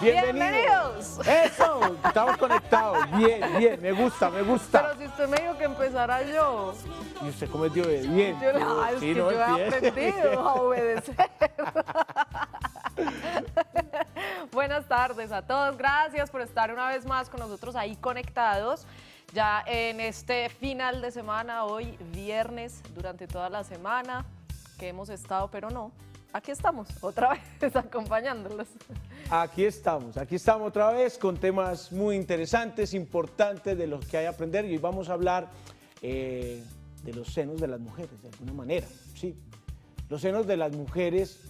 Bienvenidos. Eso, estamos conectados. Bien, bien, me gusta, me gusta. Pero si usted me dijo que empezara yo. Y usted cometió bien. es que yo he aprendido a obedecer. Buenas tardes a todos. Gracias por estar una vez más con nosotros ahí conectados. Ya en este final de semana, hoy viernes, durante toda la semana que hemos estado, pero no, aquí estamos otra vez acompañándolos. Aquí estamos, aquí estamos otra vez con temas muy interesantes, importantes de los que hay que aprender y hoy vamos a hablar eh, de los senos de las mujeres, de alguna manera, sí. Los senos de las mujeres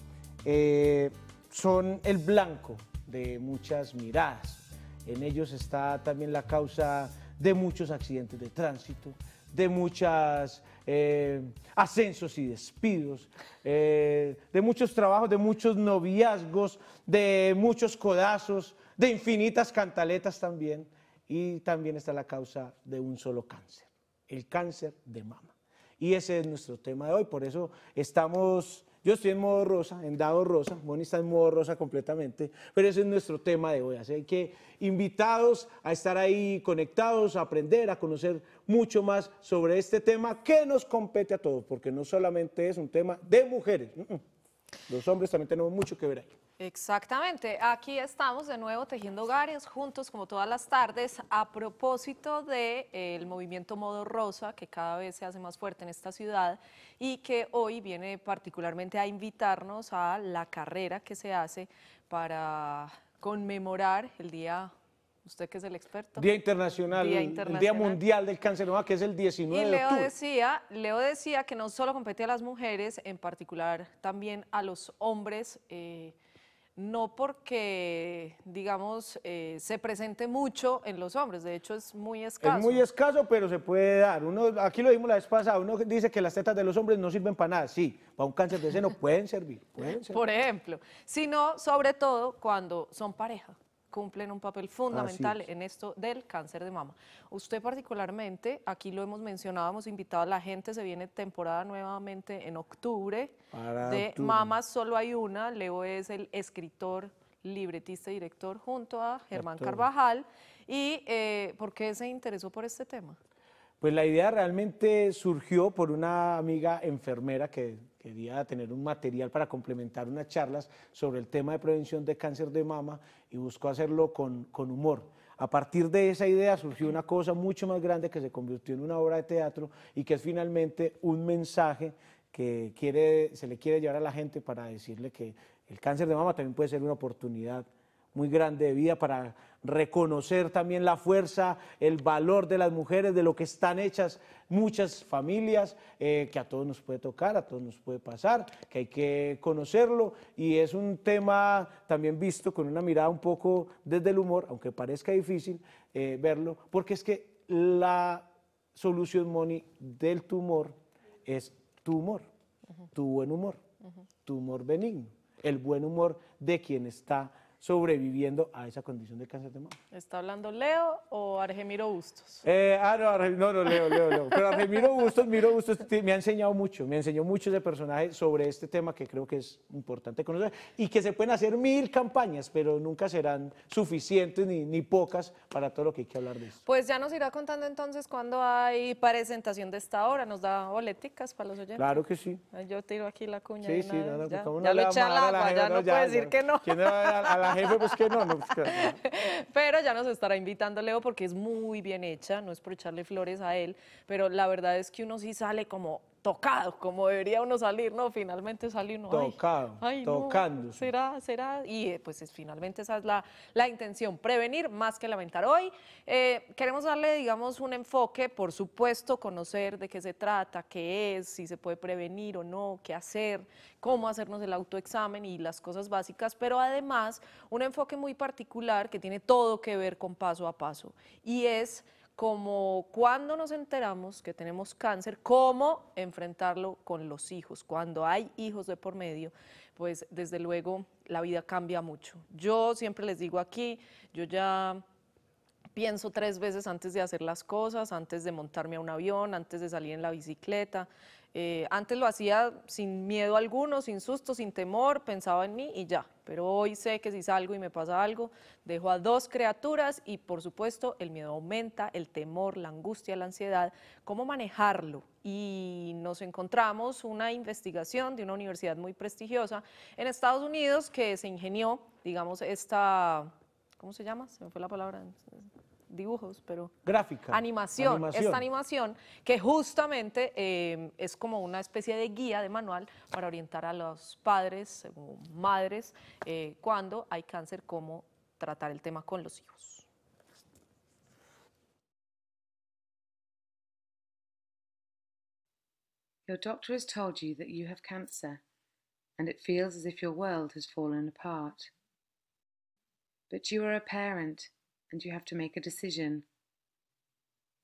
eh, son el blanco de muchas miradas. En ellos está también la causa de muchos accidentes de tránsito, de muchas eh, ascensos y despidos, eh, de muchos trabajos, de muchos noviazgos, de muchos codazos, de infinitas cantaletas también. Y también está la causa de un solo cáncer, el cáncer de mama. Y ese es nuestro tema de hoy, por eso estamos yo estoy en modo rosa, en dado rosa, Moni está en modo rosa completamente, pero ese es nuestro tema de hoy. Así que invitados a estar ahí conectados, a aprender, a conocer mucho más sobre este tema que nos compete a todos, porque no solamente es un tema de mujeres, mm, mm. los hombres también tenemos mucho que ver ahí. Exactamente, aquí estamos de nuevo tejiendo hogares juntos como todas las tardes a propósito del eh, movimiento Modo Rosa que cada vez se hace más fuerte en esta ciudad y que hoy viene particularmente a invitarnos a la carrera que se hace para conmemorar el día usted que es el experto. Día internacional, Día Mundial del Cáncer que es el 19 Leo de octubre. Decía, Leo decía que no solo compete a las mujeres, en particular también a los hombres, eh, no porque, digamos, eh, se presente mucho en los hombres, de hecho es muy escaso. Es muy escaso, pero se puede dar. Uno, aquí lo vimos la vez pasada, uno dice que las tetas de los hombres no sirven para nada, sí, para un cáncer de seno pueden servir, pueden servir. Por ejemplo, sino sobre todo cuando son pareja cumplen un papel fundamental en esto del cáncer de mama. Usted particularmente, aquí lo hemos mencionado, hemos invitado a la gente, se viene temporada nuevamente en octubre de Mamas Solo Hay Una, Leo es el escritor, libretista y director junto a Germán Carvajal. ¿Y eh, por qué se interesó por este tema? Pues la idea realmente surgió por una amiga enfermera que quería tener un material para complementar unas charlas sobre el tema de prevención de cáncer de mama y buscó hacerlo con, con humor. A partir de esa idea surgió una cosa mucho más grande que se convirtió en una obra de teatro y que es finalmente un mensaje que quiere, se le quiere llevar a la gente para decirle que el cáncer de mama también puede ser una oportunidad muy grande de vida para reconocer también la fuerza, el valor de las mujeres, de lo que están hechas muchas familias, eh, que a todos nos puede tocar, a todos nos puede pasar, que hay que conocerlo y es un tema también visto con una mirada un poco desde el humor, aunque parezca difícil eh, verlo, porque es que la solución, Moni, del tumor es tu humor, tu buen humor, tumor tu humor benigno, el buen humor de quien está sobreviviendo a esa condición de cáncer de mama. ¿Está hablando Leo o Argemiro Bustos? Eh, ah, no, no, no, Leo, Leo, Leo. Pero Argemiro Bustos, Miro Bustos me ha enseñado mucho, me enseñó mucho ese personaje sobre este tema que creo que es importante conocer y que se pueden hacer mil campañas, pero nunca serán suficientes ni, pocas para todo lo que hay que hablar de esto. Pues ya nos irá contando entonces cuando hay presentación de esta hora, nos da boleticas para los oyentes. Claro que sí. Yo tiro aquí la cuña. Sí, sí, ya, lo eché al agua, ya, no, puede decir que no. ¿Quién va a, a pues no, pues Pero ya nos estará invitando Leo porque es muy bien hecha, no es por echarle flores a él, pero la verdad es que uno sí sale como Tocado, como debería uno salir, ¿no? Finalmente sale uno. Tocado, tocando. será, será, y eh, pues finalmente esa es la, intención, prevenir más que lamentar. Hoy eh, queremos darle, digamos, un enfoque, por supuesto, conocer de qué se trata, qué es, si se puede prevenir o no, qué hacer, cómo hacernos el autoexamen y las cosas básicas, pero además un enfoque muy particular que tiene todo que ver con paso a paso y es como cuando nos enteramos que tenemos cáncer, cómo enfrentarlo con los hijos. Cuando hay hijos de por medio, pues desde luego la vida cambia mucho. Yo siempre les digo aquí, yo ya pienso tres veces antes de hacer las cosas, antes de montarme a un avión, antes de salir en la bicicleta. Eh, antes lo hacía sin miedo alguno, sin susto, sin temor, pensaba en mí y ya. Pero hoy sé que si salgo y me pasa algo, dejo a dos criaturas y por supuesto el miedo aumenta, el temor, la angustia, la ansiedad. ¿Cómo manejarlo? Y nos encontramos una investigación de una universidad muy prestigiosa en Estados Unidos que se ingenió, digamos, esta, ¿cómo se llama? Se me fue la palabra dibujos, pero... Gráfica. Animación, animación. esta animación que justamente eh, es como una especie de guía, de manual para orientar a los padres o madres eh, cuando hay cáncer, cómo tratar el tema con los hijos. Your doctor has told you that you have cancer, and it feels as if your world has fallen apart. But you are a parent and you have to make a decision.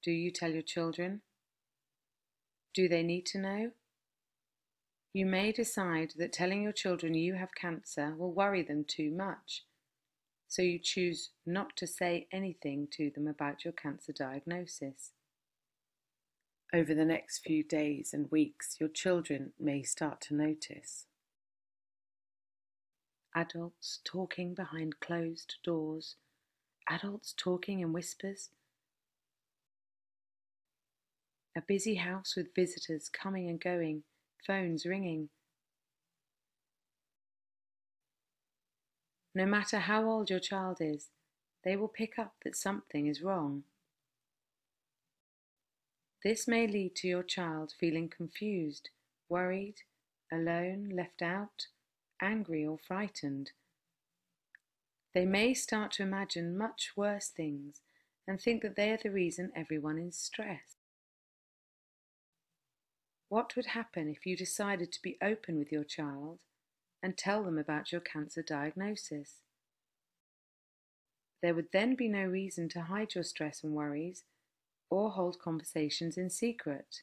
Do you tell your children? Do they need to know? You may decide that telling your children you have cancer will worry them too much, so you choose not to say anything to them about your cancer diagnosis. Over the next few days and weeks, your children may start to notice. Adults talking behind closed doors adults talking in whispers, a busy house with visitors coming and going, phones ringing. No matter how old your child is, they will pick up that something is wrong. This may lead to your child feeling confused, worried, alone, left out, angry, or frightened they may start to imagine much worse things and think that they are the reason everyone is stressed. What would happen if you decided to be open with your child and tell them about your cancer diagnosis? There would then be no reason to hide your stress and worries or hold conversations in secret.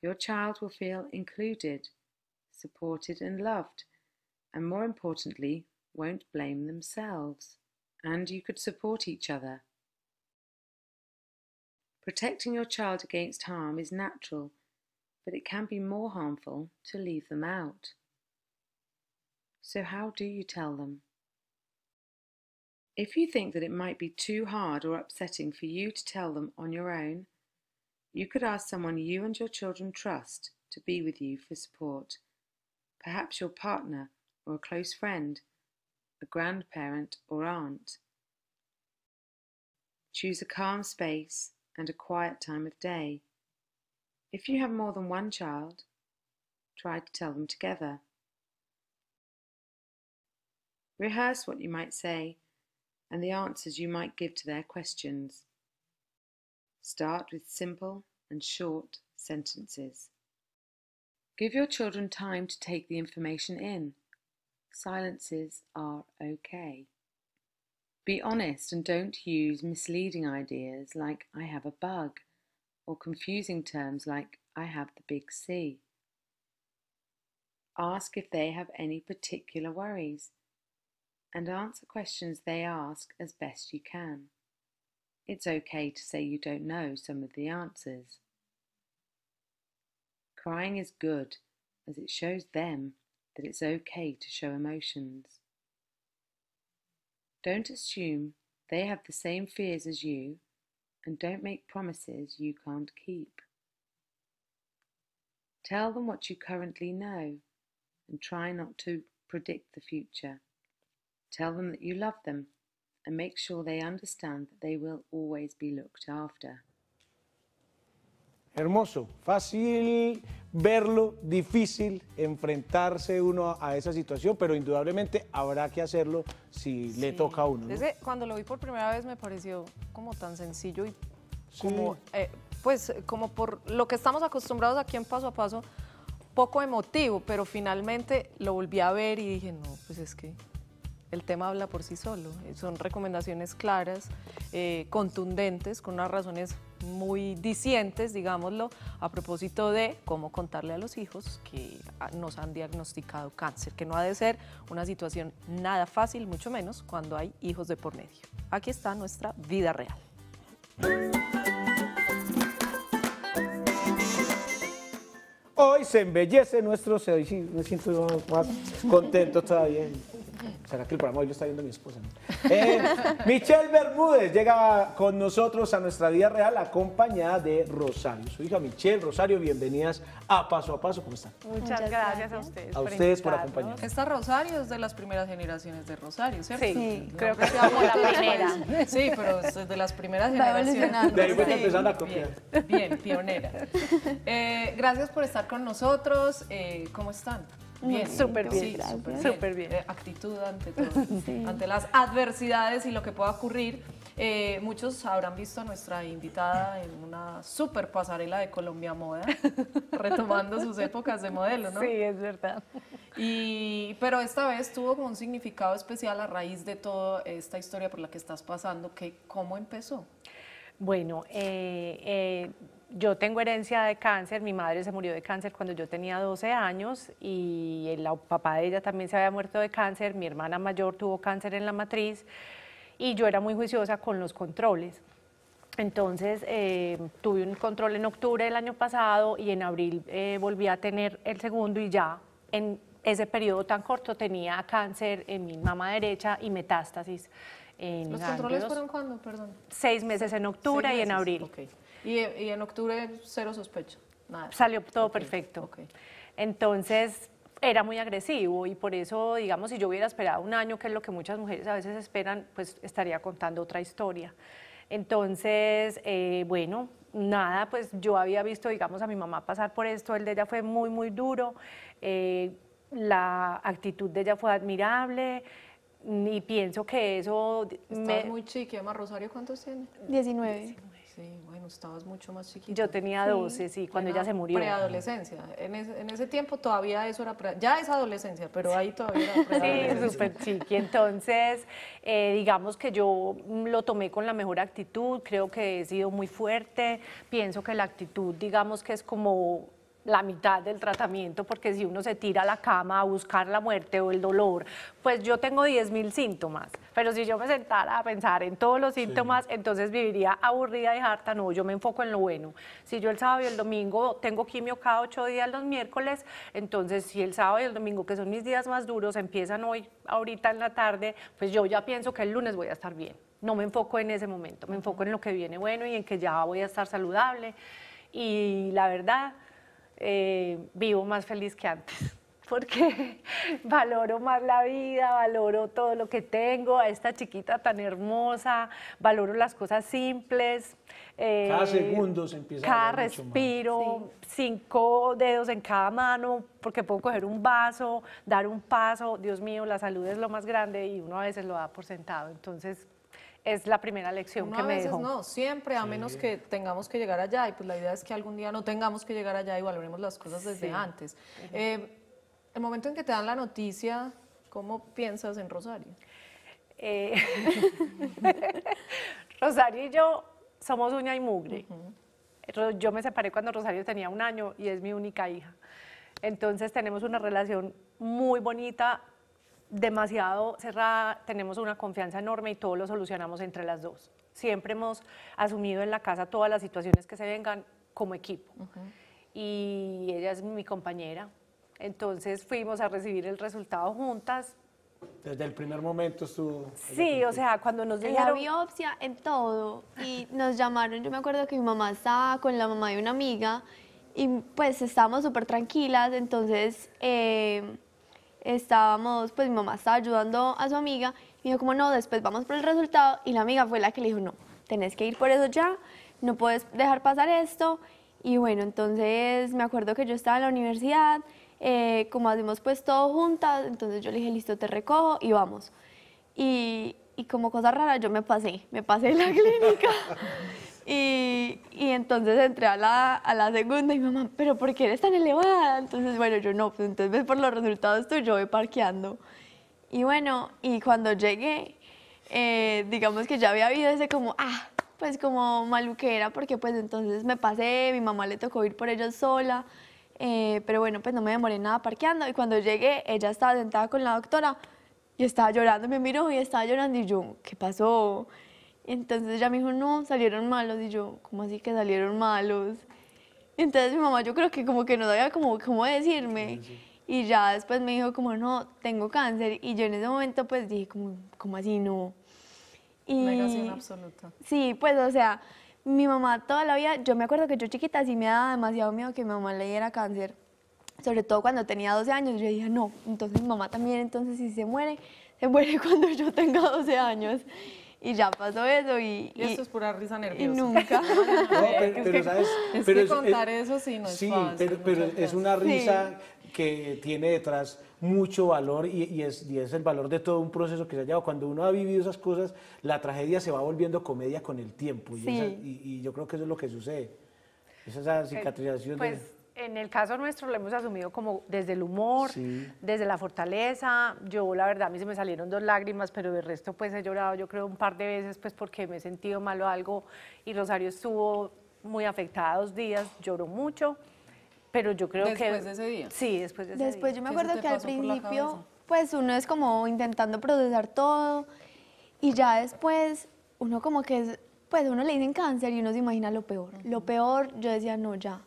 Your child will feel included, supported, and loved, and more importantly, won't blame themselves, and you could support each other. Protecting your child against harm is natural, but it can be more harmful to leave them out. So, how do you tell them? If you think that it might be too hard or upsetting for you to tell them on your own, you could ask someone you and your children trust to be with you for support, perhaps your partner or a close friend a grandparent or aunt. Choose a calm space and a quiet time of day. If you have more than one child, try to tell them together. Rehearse what you might say and the answers you might give to their questions. Start with simple and short sentences. Give your children time to take the information in silences are okay. Be honest and don't use misleading ideas like I have a bug or confusing terms like I have the big C. Ask if they have any particular worries and answer questions they ask as best you can. It's okay to say you don't know some of the answers. Crying is good as it shows them that it's okay to show emotions. Don't assume they have the same fears as you, and don't make promises you can't keep. Tell them what you currently know and try not to predict the future. Tell them that you love them and make sure they understand that they will always be looked after. Hermoso, fácil verlo, difícil enfrentarse uno a esa situación, pero indudablemente habrá que hacerlo si le toca a uno. Desde cuando lo vi por primera vez me pareció como tan sencillo y como, eh, pues, como por lo que estamos acostumbrados aquí en Paso a Paso, poco emotivo, pero finalmente lo volví a ver y dije, no, pues es que el tema habla por sí solo. Eh, son recomendaciones claras, eh, contundentes, con unas razones muy disientes, digámoslo, a propósito de cómo contarle a los hijos que nos han diagnosticado cáncer, que no ha de ser una situación nada fácil, mucho menos cuando hay hijos de por medio. Aquí está nuestra vida real. Hoy se embellece nuestro... Me siento más ah, contento todavía. ¿Será que el programa hoy está viendo mi esposa? Eh, Michelle Bermúdez llega con nosotros a nuestra vida real acompañada de Rosario. Su hija Michelle, Rosario, bienvenidas a Paso a Paso. ¿Cómo están? Muchas, gracias, a ustedes. A por ustedes por acompañarnos. Esta Rosario es de las primeras generaciones de Rosario, ¿cierto? Sí, creo que se llama la primera. Sí, pero es de las primeras generaciones. De ahí me a empezando a copiar. Bien, pionera. Eh, gracias por estar con nosotros. Eh, ¿Cómo están? Bien, súper bien, súper bien. Eh, actitud ante ante las adversidades y lo que pueda ocurrir. Eh, muchos habrán visto a nuestra invitada en una super pasarela de Colombia Moda, retomando sus épocas de modelo, ¿no? Sí, es verdad. pero esta vez tuvo como un significado especial a raíz de toda esta historia por la que estás pasando, que, ¿cómo empezó? Bueno, eh, yo tengo herencia de cáncer, mi madre se murió de cáncer cuando yo tenía 12 años y el papá de ella también se había muerto de cáncer, mi hermana mayor tuvo cáncer en la matriz y yo era muy juiciosa con los controles. Entonces eh, tuve un control en octubre del año pasado y en abril eh, volví a tener el segundo y ya en ese periodo tan corto tenía cáncer en mi mama derecha y metástasis. En ¿Los controles fueron cuándo, perdón? Seis meses en octubre y en abril. Okay. Y, en octubre cero sospecho? Nada. Salió todo perfecto. Entonces, era muy agresivo y por eso, digamos, si yo hubiera esperado un año, que es lo que muchas mujeres a veces esperan, pues estaría contando otra historia. Entonces, eh, bueno, nada, pues yo había visto, digamos, a mi mamá pasar por esto, el de ella fue muy, muy duro, eh, la actitud de ella fue admirable y pienso que eso... Estás me... muy chiqui, Rosario, ¿cuántos tiene? 19. 19. Sí, bueno, estabas mucho más chiquita. Yo tenía 12, sí, cuando ella se murió. Preadolescencia. En, en ese tiempo todavía eso era, ya es adolescencia, pero ahí todavía era Sí, súper chiqui. Entonces, eh, digamos que yo lo tomé con la mejor actitud, creo que he sido muy fuerte, pienso que la actitud, digamos que es como la mitad del tratamiento, porque si uno se tira a la cama a buscar la muerte o el dolor, pues yo tengo 10.000 síntomas. Pero si yo me sentara a pensar en todos los síntomas, entonces viviría aburrida y harta. No, yo me enfoco en lo bueno. Si yo el sábado y el domingo tengo quimio cada ocho días los miércoles, entonces si el sábado y el domingo, que son mis días más duros, empiezan hoy, ahorita en la tarde, pues yo ya pienso que el lunes voy a estar bien. No me enfoco en ese momento, me enfoco en lo que viene bueno y en que ya voy a estar saludable. Y la verdad, eh, vivo más feliz que antes porque valoro más la vida, valoro todo lo que tengo, a esta chiquita tan hermosa, valoro las cosas simples. Eh, cada segundo se empieza Cada respiro, cinco dedos en cada mano, porque puedo coger un vaso, dar un paso. Dios mío, la salud es lo más grande y uno a veces lo da por sentado. Entonces, es la primera lección que me dejó. A veces no, siempre, a menos que tengamos que llegar allá. Y pues la idea es que algún día no tengamos que llegar allá y valoremos las cosas desde antes. Eh, el momento en que te dan la noticia, ¿cómo piensas en Rosario? Eh, Rosario y yo somos uña y mugre. Yo me separé cuando Rosario tenía un año y es mi única hija. Entonces tenemos una relación muy bonita, demasiado cerrada, tenemos una confianza enorme y todo lo solucionamos entre las dos. Siempre hemos asumido en la casa todas las situaciones que se vengan como equipo. Y ella es mi compañera, entonces fuimos a recibir el resultado juntas. Desde el primer momento estuvo... Sí, o sea, cuando nos dijeron... la biopsia, en todo. Y nos llamaron, yo me acuerdo que mi mamá estaba con la mamá de una amiga y pues estábamos súper tranquilas, entonces eh, estábamos, pues mi mamá estaba ayudando a su amiga y dijo como no, después vamos por el resultado y la amiga fue la que le dijo no, tenés que ir por eso ya, no puedes dejar pasar esto. Y bueno, entonces me acuerdo que yo estaba en la universidad, eh, como hacemos pues todo juntas, entonces yo le dije, listo, te recojo y vamos. Y, y como cosa rara yo me pasé, me pasé en la clínica. y, y, entonces entré a la, a la segunda y mi mamá, pero ¿por qué eres tan elevada? Entonces, bueno, yo no, pues entonces ves pues, por los resultados tú, yo voy parqueando. Y bueno, y cuando llegué, eh, digamos que ya había habido ese como, ah, pues como maluquera, porque pues entonces me pasé, mi mamá le tocó ir por ella sola, eh, pero bueno, pues no me demoré nada parqueando y cuando llegué ella estaba sentada con la doctora y estaba llorando, me miró y estaba llorando y yo, ¿qué pasó? entonces ella me dijo, no, salieron malos y yo, ¿cómo así que salieron malos? entonces mi mamá yo creo que como que no sabía cómo, como decirme. Y ya después me dijo como, no, tengo cáncer. Y yo en ese momento pues dije como, ¿cómo así no? Y, Negación absoluta. Sí, pues o sea, mi mamá toda la vida, yo me acuerdo que yo chiquita sí me daba demasiado miedo que mi mamá le diera cáncer. Sobre todo cuando tenía 12 años, yo dije, no, entonces mi mamá también, entonces si se muere, se muere cuando yo tenga 12 años. Y ya pasó eso y... eso es pura risa nerviosa. Y nunca. no, pero, es ¿sabes? contar eso sí no es fácil. Sí, pero, es una risa que tiene detrás mucho valor y, es, el valor de todo un proceso que se ha llevado. Cuando uno ha vivido esas cosas, la tragedia se va volviendo comedia con el tiempo y, yo creo que eso es lo que sucede. es cicatrización. pues, En el caso nuestro lo hemos asumido como desde el humor, desde la fortaleza. Yo, la verdad, a mí se me salieron dos lágrimas, pero del resto pues he llorado yo creo un par de veces pues porque me he sentido mal o algo y Rosario estuvo muy afectada dos días, lloró mucho. Pero yo creo que... Después de ese día. Sí, después de ese día. Después yo me acuerdo que al principio, pues uno es como intentando procesar todo y ya después uno como que es, pues uno le dicen cáncer y uno se imagina lo peor. Lo peor, yo decía, no, ya,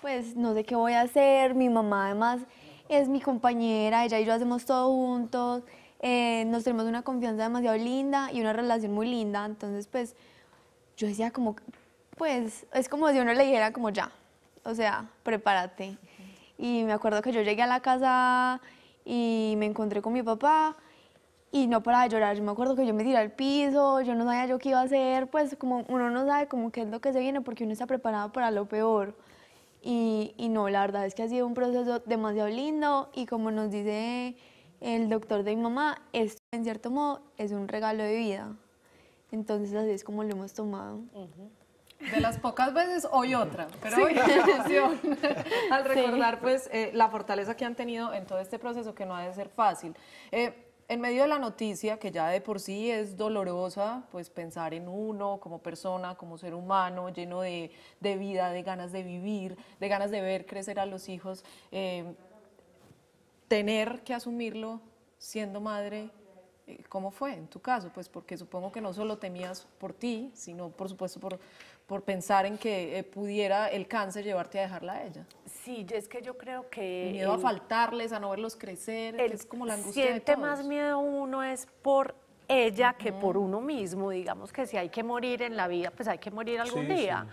pues no sé qué voy a hacer, mi mamá además es mi compañera, ella y yo hacemos todo juntos, eh, nos tenemos una confianza demasiado linda y una relación muy linda, entonces pues yo decía como, pues es como si uno le dijera como ya, o sea, prepárate. Y me acuerdo que yo llegué a la casa y me encontré con mi papá y no para de llorar. Yo me acuerdo que yo me tiré al piso, yo no sabía yo qué iba a hacer, pues como uno no sabe como qué es lo que se viene porque uno está preparado para lo peor. Y, no, la verdad es que ha sido un proceso demasiado lindo y como nos dice el doctor de mi mamá, esto en cierto modo es un regalo de vida. Entonces así es como lo hemos tomado. De las pocas veces, hoy otra. Pero hoy emoción al recordar pues eh, la fortaleza que han tenido en todo este proceso que no ha de ser fácil. Eh, en medio de la noticia, que ya de por sí es dolorosa, pues pensar en uno como persona, como ser humano, lleno de, de vida, de ganas de vivir, de ganas de ver crecer a los hijos, eh, tener que asumirlo siendo madre ¿Cómo fue en tu caso? Pues porque supongo que no solo temías por ti, sino por supuesto por, por pensar en que eh, pudiera el cáncer llevarte a dejarla a ella. Sí, es que yo creo que... miedo a faltarles, a no verlos crecer, es como la angustia Siente más miedo uno es por ella que por uno mismo, digamos que si hay que morir en la vida, pues hay que morir algún día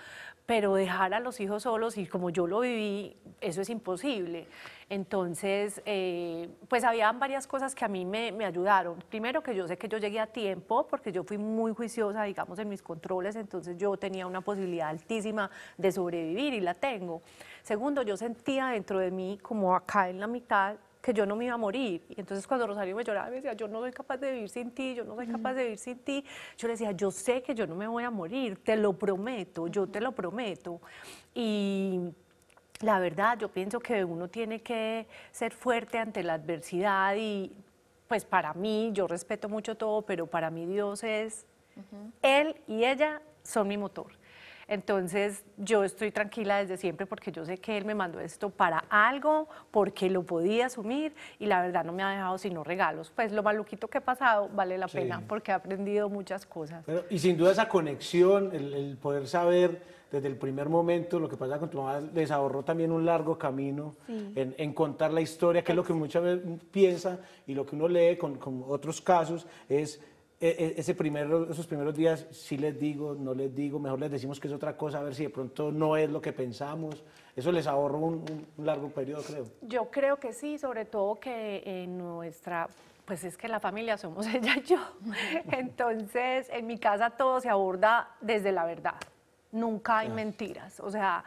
pero dejar a los hijos solos y como yo lo viví, eso es imposible. Entonces, eh, pues habían varias cosas que a mí me, me, ayudaron. Primero que yo sé que yo llegué a tiempo, porque yo fui muy juiciosa, digamos, en mis controles, entonces yo tenía una posibilidad altísima de sobrevivir y la tengo. Segundo, yo sentía dentro de mí, como acá en la mitad, que yo no me iba a morir. Y entonces cuando Rosario me lloraba, me decía, yo no soy capaz de vivir sin ti, yo no soy capaz de vivir sin ti, yo le decía, yo sé que yo no me voy a morir, te lo prometo, yo te lo prometo. Y la verdad, yo pienso que uno tiene que ser fuerte ante la adversidad y pues para mí, yo respeto mucho todo, pero para mí Dios es, Él y ella son mi motor. Entonces yo estoy tranquila desde siempre porque yo sé que él me mandó esto para algo, porque lo podía asumir y la verdad no me ha dejado sino regalos. Pues lo maluquito que he pasado vale la pena porque he aprendido muchas cosas. y sin duda esa conexión, el, poder saber desde el primer momento, lo que pasa con tu mamá les ahorró también un largo camino en, contar la historia, que es lo que muchas veces piensa y lo que uno lee con otros casos es e, e, ese primero, esos primeros días sí les digo, no les digo, mejor les decimos que es otra cosa, a ver si de pronto no es lo que pensamos. Eso les ahorra un, un largo periodo, creo. Yo creo que sí, sobre todo que en eh, nuestra pues es que la familia somos ella y yo. Entonces, en mi casa todo se aborda desde la verdad. Nunca hay mentiras. O sea,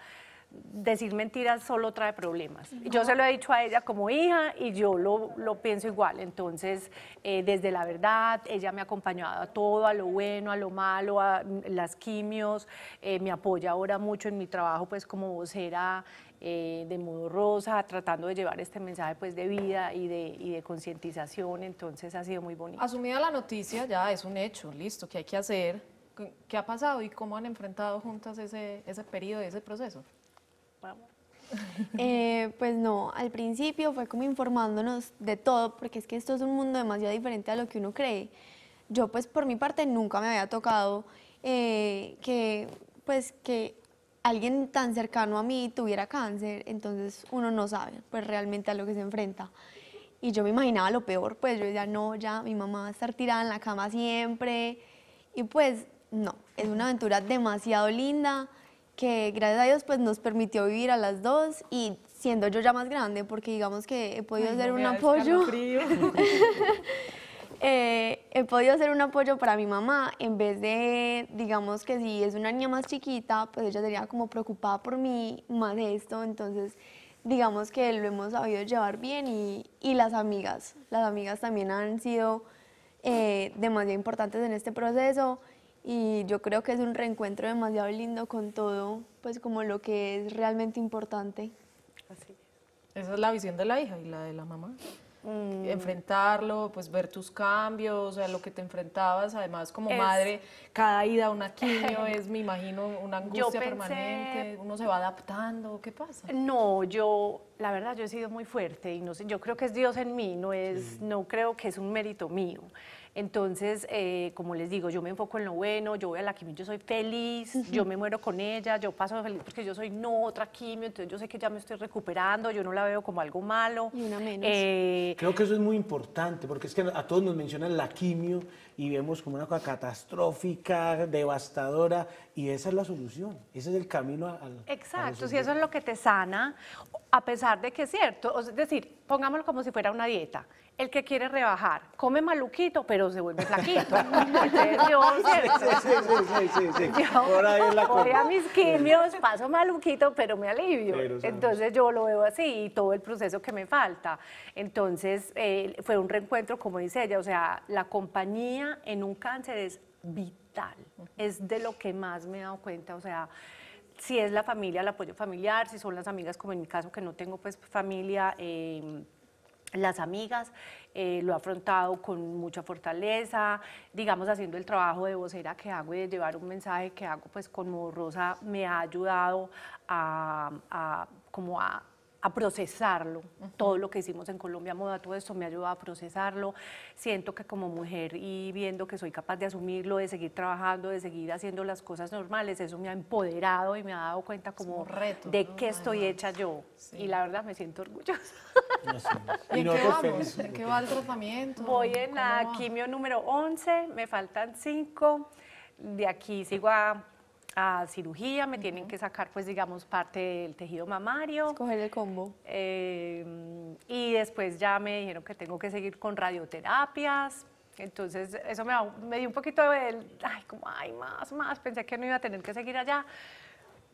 decir mentiras solo trae problemas. Yo se lo he dicho a ella como hija y yo lo, pienso igual. Entonces, eh, desde la verdad, ella me ha acompañado a todo, a lo bueno, a lo malo, a las quimios, eh, me apoya ahora mucho en mi trabajo pues como vocera eh, de modo rosa, tratando de llevar este mensaje pues de vida y de, y concientización, entonces ha sido muy bonito. Asumida la noticia, ya es un hecho, listo, ¿qué hay que hacer? ¿Qué ha pasado y cómo han enfrentado juntas ese, ese periodo y ese proceso? Eh, pues no, al principio fue como informándonos de todo, porque es que esto es un mundo demasiado diferente a lo que uno cree. Yo pues por mi parte nunca me había tocado eh, que pues que alguien tan cercano a mí tuviera cáncer, entonces uno no sabe pues realmente a lo que se enfrenta. Y yo me imaginaba lo peor, pues yo decía, no, ya mi mamá va a estar tirada en la cama siempre. Y pues no, es una aventura demasiado linda que gracias a Dios pues nos permitió vivir a las dos y siendo yo ya más grande, porque digamos que he podido ser hacer un apoyo. Eh, he podido ser un apoyo para mi mamá en vez de, digamos que si es una niña más chiquita, pues ella sería como preocupada por mí, más de esto, entonces digamos que lo hemos sabido llevar bien y, y las amigas, las amigas también han sido eh, demasiado importantes en este proceso y yo creo que es un reencuentro demasiado lindo con todo, pues como lo que es realmente importante. Así es. Esa es la visión de la hija y la de la mamá. Mm. Enfrentarlo, pues ver tus cambios, o sea, lo que te enfrentabas, además como madre, cada ida a una quimio es, me imagino, una angustia permanente, uno se va adaptando, ¿qué pasa? No, yo, la verdad, yo he sido muy fuerte y no sé, yo creo que es Dios en mí, no es, no creo que es un mérito mío. Entonces, eh, como les digo, yo me enfoco en lo bueno, yo voy a la quimio, yo soy feliz, yo me muero con ella, yo paso feliz porque yo soy no otra quimio, entonces yo sé que ya me estoy recuperando, yo no la veo como algo malo. una menos. Eh, Creo que eso es muy importante porque es que a todos nos mencionan la quimio y vemos como una cosa catastrófica, devastadora, y esa es la solución, ese es el camino al... Exacto, si eso es lo que te sana, a pesar de que es cierto, es decir, pongámoslo como si fuera una dieta el que quiere rebajar come maluquito, pero se vuelve flaquito. Voy a mis quimios, paso maluquito, pero me alivio. Entonces yo lo veo así y todo el proceso que me falta. Entonces eh, fue un reencuentro, como dice ella, o sea, la compañía en un cáncer es vital, es de lo que más me he dado cuenta, o sea si es la familia, el apoyo familiar, si son las amigas, como en mi caso que no tengo pues familia, eh, las amigas, eh, lo ha afrontado con mucha fortaleza, digamos haciendo el trabajo de vocera que hago y de llevar un mensaje que hago, pues como Rosa me ha ayudado a como a a procesarlo, todo lo que hicimos en Colombia Moda, todo esto me ha ayudado a procesarlo, siento que como mujer y viendo que soy capaz de asumirlo, de seguir trabajando, de seguir haciendo las cosas normales, eso me ha empoderado y me ha dado cuenta como de qué estoy hecha yo y la verdad me siento orgullosa. ¿Y, qué va el tratamiento? Voy en la quimio número 11, me faltan 5, de aquí sigo a a cirugía, me tienen que sacar, pues, digamos, parte del tejido mamario. Escoger el combo. Eh, y después ya me dijeron que tengo que seguir con radioterapias. Entonces, eso me, me dio un poquito de, ay, como, ay, más, más, pensé que no iba a tener que seguir allá,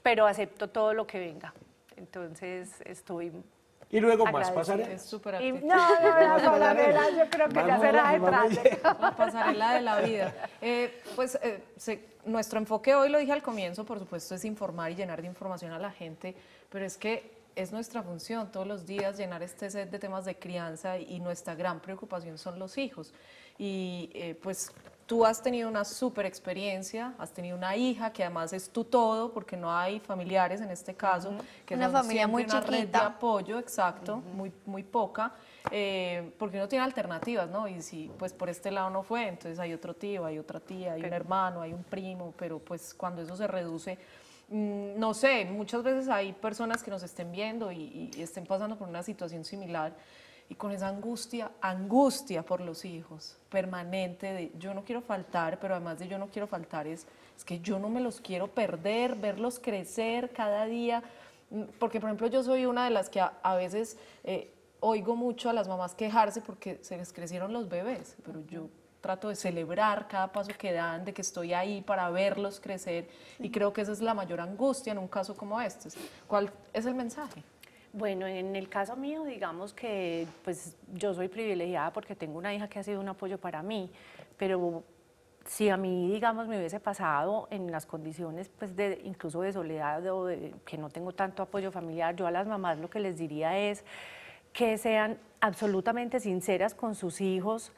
pero acepto todo lo que venga. Entonces, estoy y luego más pasarela. Es súper No, no, no, la yo creo que ya será detrás. La pasarela de la vida. Eh, pues eh, nuestro enfoque hoy, lo dije al comienzo, por supuesto, es informar y llenar de información a la gente, pero es que es nuestra función todos los días llenar este set de temas de crianza y nuestra gran preocupación son los hijos. Y eh, pues Tú has tenido una súper experiencia, has tenido una hija que además es tú todo, porque no hay familiares en este caso, que una familia muy una de apoyo, exacto, muy, muy poca, eh, porque uno tiene alternativas, ¿no? Y si pues por este lado no fue, entonces hay otro tío, hay otra tía, hay un hermano, hay un primo, pero pues cuando eso se reduce, mm, no sé, muchas veces hay personas que nos estén viendo y, y estén pasando por una situación similar y con esa angustia, angustia por los hijos, permanente de yo no quiero faltar, pero además de yo no quiero faltar es, es que yo no me los quiero perder, verlos crecer cada día, mm, porque por ejemplo yo soy una de las que a, veces eh, oigo mucho a las mamás quejarse porque se les crecieron los bebés, pero yo trato de celebrar cada paso que dan, de que estoy ahí para verlos crecer y creo que esa es la mayor angustia en un caso como este. ¿Cuál es el mensaje? Bueno, en el caso mío, digamos que pues yo soy privilegiada porque tengo una hija que ha sido un apoyo para mí, pero si a mí, digamos, me hubiese pasado en las condiciones, pues, de, incluso de soledad o de, que no tengo tanto apoyo familiar, yo a las mamás lo que les diría es que sean absolutamente sinceras con sus hijos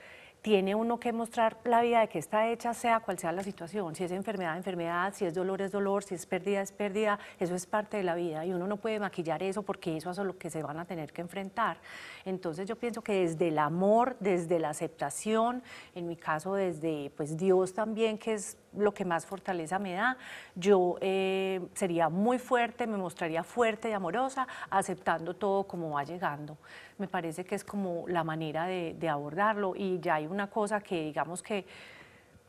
tiene uno que mostrar la vida de que está hecha, sea cual sea la situación. Si es enfermedad, enfermedad, si es dolor, es dolor, si es pérdida, es pérdida. Eso es parte de la vida y uno no puede maquillar eso porque eso es lo que se van a tener que enfrentar. Entonces yo pienso que desde el amor, desde la aceptación, en mi caso desde pues Dios también, que es lo que más fortaleza me da. Yo eh, sería muy fuerte, me mostraría fuerte y amorosa, aceptando todo como va llegando. Me parece que es como la manera de, abordarlo y ya hay una cosa que digamos que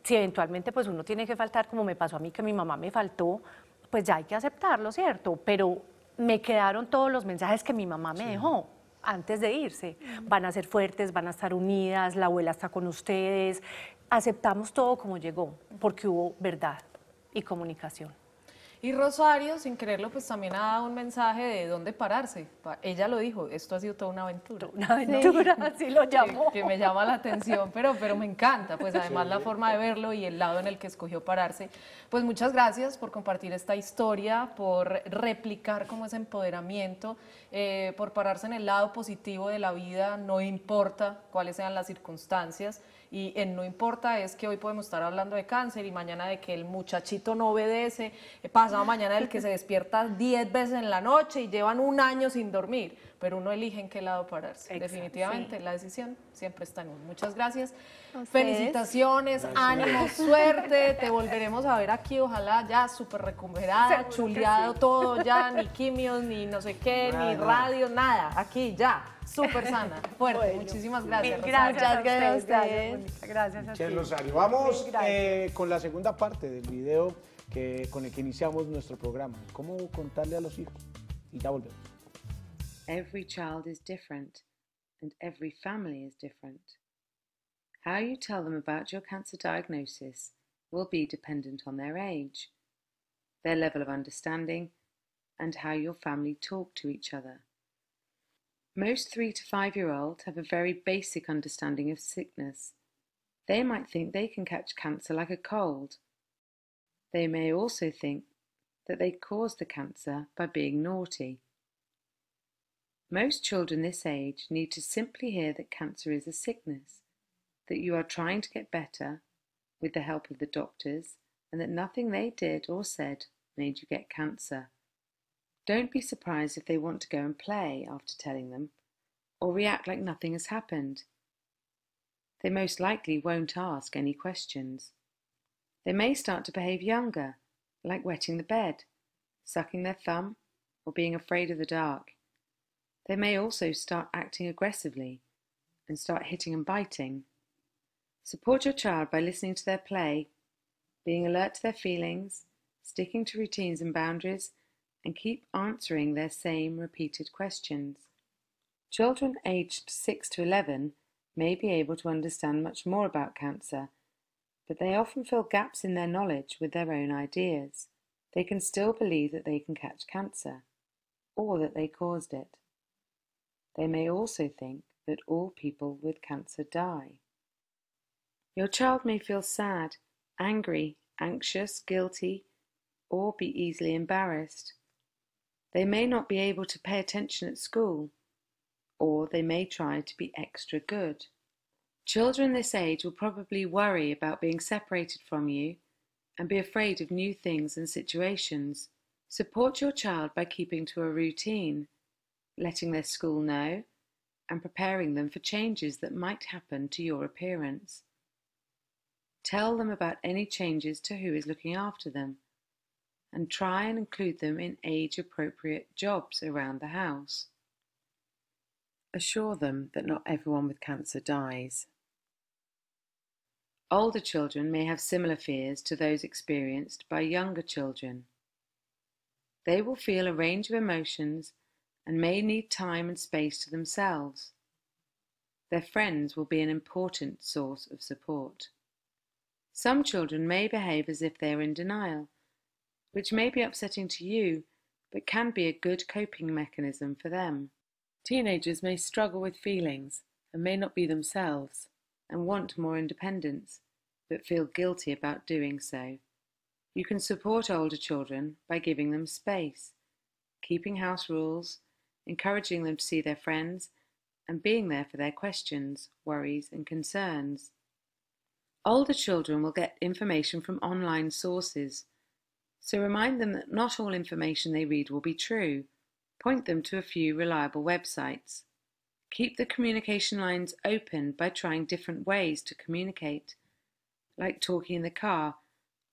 si eventualmente pues uno tiene que faltar, como me pasó a mí que mi mamá me faltó, pues ya hay que aceptarlo, ¿cierto? Pero me quedaron todos los mensajes que mi mamá me dejó antes de irse. Mm. Van a ser fuertes, van a estar unidas, la abuela está con ustedes. Aceptamos todo como llegó porque hubo verdad y comunicación. Y Rosario, sin quererlo, pues también ha dado un mensaje de dónde pararse. Ella lo dijo, esto ha sido toda una aventura. Una aventura, así lo llamó. Que, me llama la atención, pero, pero me encanta, pues además la forma de verlo y el lado en el que escogió pararse. Pues muchas gracias por compartir esta historia, por replicar como ese empoderamiento, eh, por pararse en el lado positivo de la vida, no importa cuáles sean las circunstancias. Y en no importa es que hoy podemos estar hablando de cáncer y mañana de que el muchachito no obedece, pasado mañana el que se despierta 10 veces en la noche y llevan un año sin dormir, pero uno elige en qué lado pararse. Definitivamente la decisión siempre está en uno. Muchas gracias. Felicitaciones, ánimo, suerte. Te volveremos a ver aquí, ojalá ya súper recuperada, chuleado todo, ya ni quimios, ni no sé qué, ni radio, nada. Aquí ya. Super sana. Fuerte. muchísimas gracias. gracias Muchas gracias a ustedes. Gracias, a ti. Rosario. Vamos eh, con la segunda parte del video que, con el que iniciamos nuestro programa. ¿Cómo contarle a los hijos? Y ya volvemos. Every child is different and every family is different. How you tell them about your cancer diagnosis will be dependent on their age, their level of understanding, and how your family talk to each other. Most three to five year olds have a very basic understanding of sickness. They might think they can catch cancer like a cold. They may also think that they caused the cancer by being naughty. Most children this age need to simply hear that cancer is a sickness, that you are trying to get better with the help of the doctors, and that nothing they did or said made you get cancer. Don't be surprised if they want to go and play after telling them, or react like nothing has happened. They most likely won't ask any questions. They may start to behave younger, like wetting the bed, sucking their thumb, or being afraid of the dark. They may also start acting aggressively and start hitting and biting. Support your child by listening to their play, being alert to their feelings, sticking to routines and boundaries, and keep answering their same repeated questions. Children aged 6 to 11 may be able to understand much more about cancer, but they often fill gaps in their knowledge with their own ideas. They can still believe that they can catch cancer, or that they caused it. They may also think that all people with cancer die. Your child may feel sad, angry, anxious, guilty, or be easily embarrassed. They may not be able to pay attention at school, or they may try to be extra good. Children this age will probably worry about being separated from you and be afraid of new things and situations. Support your child by keeping to a routine, letting their school know, and preparing them for changes that might happen to your appearance. Tell them about any changes to who is looking after them and try and include them in age appropriate jobs around the house. Assure them that not everyone with cancer dies. Older children may have similar fears to those experienced by younger children. They will feel a range of emotions and may need time and space to themselves. Their friends will be an important source of support. Some children may behave as if they are in denial which may be upsetting to you, but can be a good coping mechanism for them. Teenagers may struggle with feelings and may not be themselves and want more independence, but feel guilty about doing so. You can support older children by giving them space, keeping house rules, encouraging them to see their friends, and being there for their questions, worries, and concerns. Older children will get information from online sources so remind them that not all information they read will be true. Point them to a few reliable websites. Keep the communication lines open by trying different ways to communicate, like talking in the car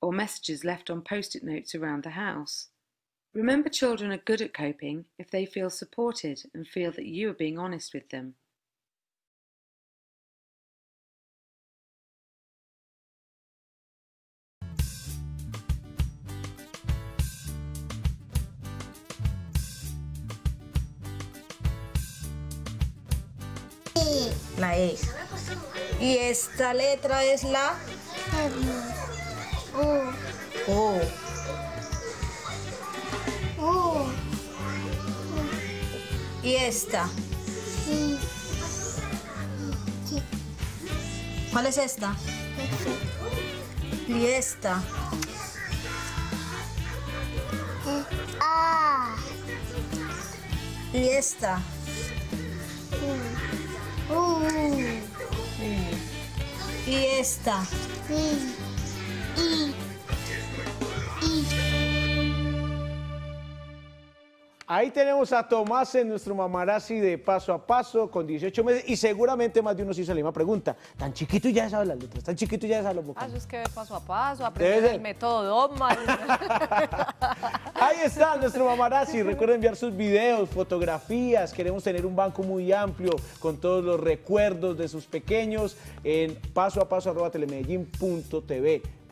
or messages left on post it notes around the house. Remember, children are good at coping if they feel supported and feel that you are being honest with them. es Y esta letra es la O. O. O. Y esta. ¿Cuál es esta? Y esta. Y esta. fiesta. esta. Ahí tenemos a Tomás en nuestro mamarazzi de paso a paso, con 18 meses, y seguramente más de uno se hizo la misma pregunta. Tan chiquito ya sabe las letras, tan chiquito ya sabe los vocales. Ah, eso es que paso a paso, aprender el método Ahí está nuestro mamarazzi. Recuerda enviar sus videos, fotografías. Queremos tener un banco muy amplio con todos los recuerdos de sus pequeños en paso a paso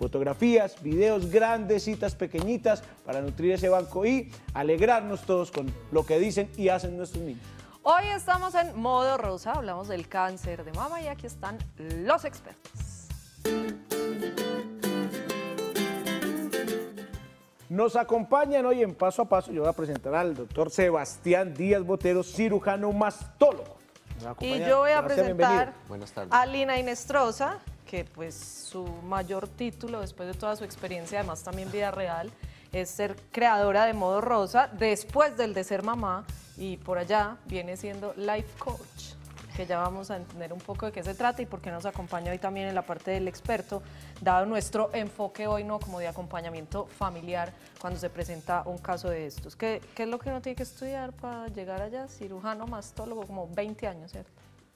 Fotografías, videos, grandes citas pequeñitas para nutrir ese banco y alegrarnos todos con lo que dicen y hacen nuestros niños. Hoy estamos en modo rosa, hablamos del cáncer de mama y aquí están los expertos. Nos acompañan hoy en Paso a Paso, yo voy a presentar al doctor Sebastián Díaz Botero, cirujano mastólogo. Y yo voy a presentar a Lina Inestrosa, que pues su mayor título, después de toda su experiencia, además también vida real, es ser creadora de Modo Rosa, después del de ser mamá, y por allá viene siendo life coach que ya vamos a entender un poco de qué se trata y por qué nos acompaña hoy también en la parte del experto, dado nuestro enfoque hoy no como de acompañamiento familiar cuando se presenta un caso de estos. ¿Qué, qué es lo que uno tiene que estudiar para llegar allá? Cirujano, mastólogo, como 20 años, ¿cierto?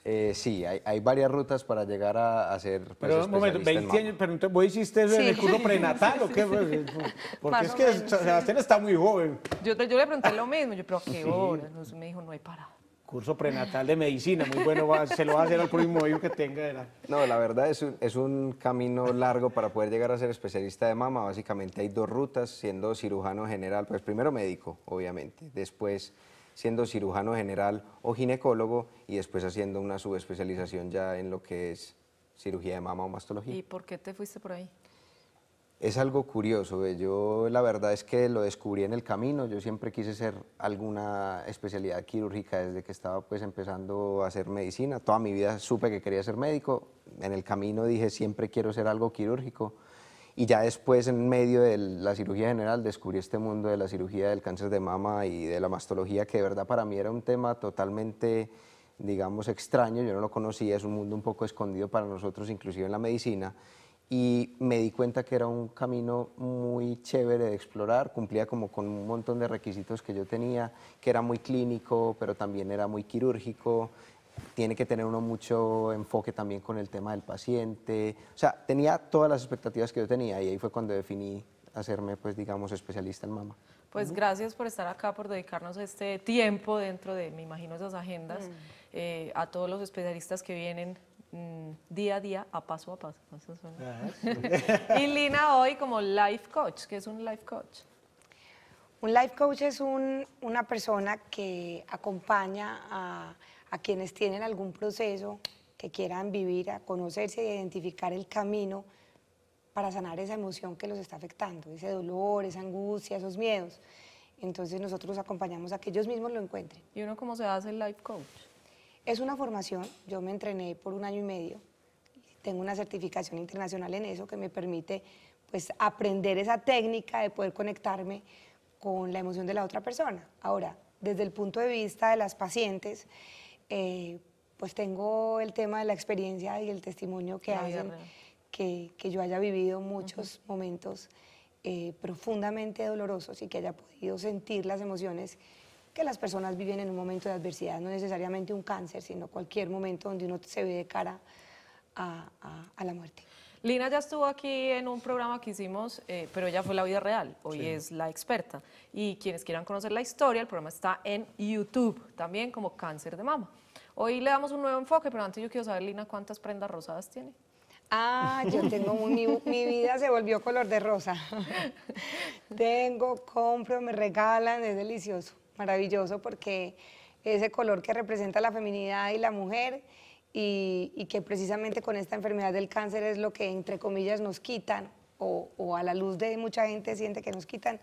Eh, sí, hay, varias rutas para llegar a, ser pues, Pero un momento, 20 años, pero entonces, ¿vos hiciste el curso prenatal o qué? Porque es que Sebastián está muy joven. Yo, yo, le pregunté lo mismo, yo, pero ¿a qué hora? Entonces me dijo, no hay parado. curso prenatal de medicina, muy bueno, se lo va a hacer al próximo hijo que tenga. ¿verdad? No, la verdad es un, es un camino largo para poder llegar a ser especialista de mama. Básicamente hay dos rutas, siendo cirujano general, pues primero médico, obviamente, después siendo cirujano general o ginecólogo y después haciendo una subespecialización ya en lo que es cirugía de mama o mastología. ¿Y por qué te fuiste por ahí? Es algo curioso, yo la verdad es que lo descubrí en el camino, yo siempre quise ser alguna especialidad quirúrgica desde que estaba pues empezando a hacer medicina, toda mi vida supe que quería ser médico, en el camino dije siempre quiero ser algo quirúrgico, y ya después en medio de la cirugía general descubrí este mundo de la cirugía del cáncer de mama y de la mastología que de verdad para mí era un tema totalmente digamos extraño, yo no lo conocía, es un mundo un poco escondido para nosotros inclusive en la medicina y me di cuenta que era un camino muy chévere de explorar, cumplía como con un montón de requisitos que yo tenía, que era muy clínico, pero también era muy quirúrgico, tiene que tener uno mucho enfoque también con el tema del paciente. O sea, tenía todas las expectativas que yo tenía y ahí fue cuando definí hacerme, pues, digamos, especialista en mama. Pues gracias por estar acá, por dedicarnos este tiempo dentro de, me imagino, esas agendas, mm. eh, a todos los especialistas que vienen mm, día a día, a paso a paso. y Lina hoy como life coach, ¿qué es un life coach? Un life coach es un, una persona que acompaña a a quienes tienen algún proceso que quieran vivir, a conocerse y identificar el camino para sanar esa emoción que los está afectando, ese dolor, esa angustia, esos miedos. Entonces nosotros acompañamos a que ellos mismos lo encuentren. ¿Y uno cómo se hace el life coach? Es una formación, yo me entrené por un año y medio, tengo una certificación internacional en eso que me permite pues aprender esa técnica de poder conectarme con la emoción de la otra persona. Ahora, desde el punto de vista de las pacientes, eh, pues tengo el tema de la experiencia y el testimonio que hacen, que, yo haya vivido muchos momentos eh, profundamente dolorosos y que haya podido sentir las emociones que las personas viven en un momento de adversidad, no necesariamente un cáncer, sino cualquier momento donde uno se ve de cara a la muerte. Lina ya estuvo aquí en un programa que hicimos, eh, pero ella fue la vida real, hoy es la experta. Y quienes quieran conocer la historia, el programa está en YouTube, también como cáncer de mama. Hoy le damos un nuevo enfoque, pero antes yo quiero saber, Lina, ¿cuántas prendas rosadas tiene? Ah, yo tengo, mi, vida se volvió color de rosa. tengo, compro, me regalan, es delicioso, maravilloso porque ese color que representa la feminidad y la mujer y, que precisamente con esta enfermedad del cáncer es lo que entre comillas nos quitan o, a la luz de mucha gente siente que nos quitan,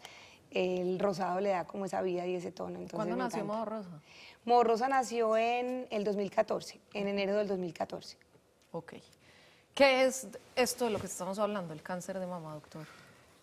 el rosado le da como esa vida y ese tono. Entonces, ¿Cuándo nació Morrosa? Morrosa nació en el 2014, en enero del 2014. Ok. ¿Qué es esto de lo que estamos hablando, el cáncer de mama, doctor?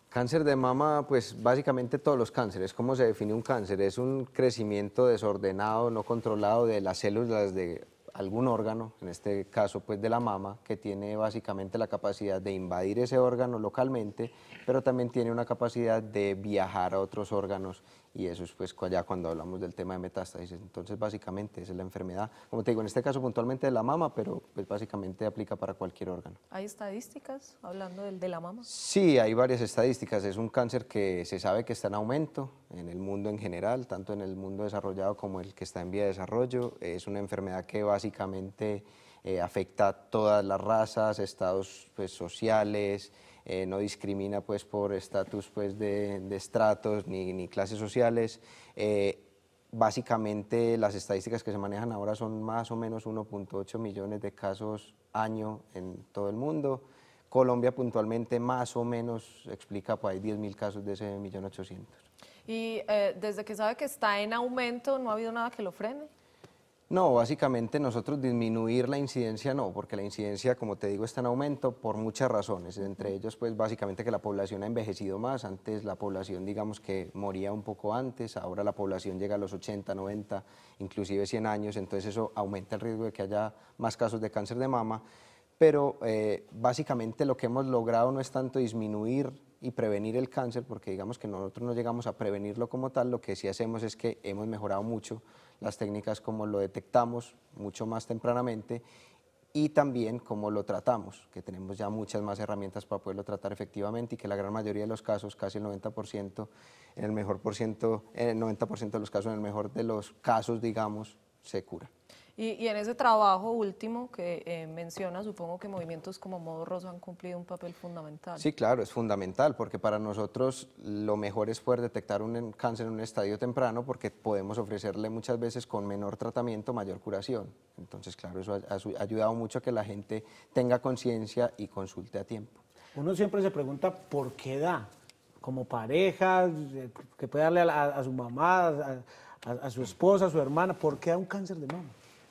Cáncer de mama, pues básicamente todos los cánceres. ¿Cómo se define un cáncer? Es un crecimiento desordenado, no controlado de las células de algún órgano, en este caso pues de la mama, que tiene básicamente la capacidad de invadir ese órgano localmente, pero también tiene una capacidad de viajar a otros órganos y eso es pues ya cuando hablamos del tema de metástasis. Entonces, básicamente, esa es la enfermedad, como te digo, en este caso puntualmente de la mama, pero pues básicamente aplica para cualquier órgano. ¿Hay estadísticas hablando del de la mama? Sí, hay varias estadísticas. Es un cáncer que se sabe que está en aumento en el mundo en general, tanto en el mundo desarrollado como el que está en vía de desarrollo. Es una enfermedad que básicamente eh, afecta a todas las razas, estados pues, sociales, eh, no discrimina pues, por estatus pues, de, estratos ni, clases sociales. Eh, básicamente las estadísticas que se manejan ahora son más o menos 1.8 millones de casos año en todo el mundo. Colombia puntualmente más o menos explica, pues hay 10.000 casos de ese 1.800.000. ¿Y eh, desde que sabe que está en aumento no ha habido nada que lo frene? No, básicamente nosotros disminuir la incidencia no, porque la incidencia, como te digo, está en aumento por muchas razones, entre ellos pues básicamente que la población ha envejecido más, antes la población digamos que moría un poco antes, ahora la población llega a los 80, 90, inclusive 100 años, entonces eso aumenta el riesgo de que haya más casos de cáncer de mama, pero eh, básicamente lo que hemos logrado no es tanto disminuir y prevenir el cáncer, porque digamos que nosotros no llegamos a prevenirlo como tal, lo que sí hacemos es que hemos mejorado mucho las técnicas como lo detectamos mucho más tempranamente y también como lo tratamos, que tenemos ya muchas más herramientas para poderlo tratar efectivamente y que la gran mayoría de los casos, casi el 90%, en el mejor por el 90% de los casos, en el mejor de los casos, digamos, se cura. Y, en ese trabajo último que eh, menciona, supongo que movimientos como Modo Rosa han cumplido un papel fundamental. Sí, claro, es fundamental, porque para nosotros lo mejor es poder detectar un cáncer en un estadio temprano, porque podemos ofrecerle muchas veces con menor tratamiento mayor curación. Entonces, claro, eso ha, ayudado mucho a que la gente tenga conciencia y consulte a tiempo. Uno siempre se pregunta por qué da, como pareja, eh, que puede darle a, su mamá, a, a, su esposa, a su hermana, ¿por qué da un cáncer de mama?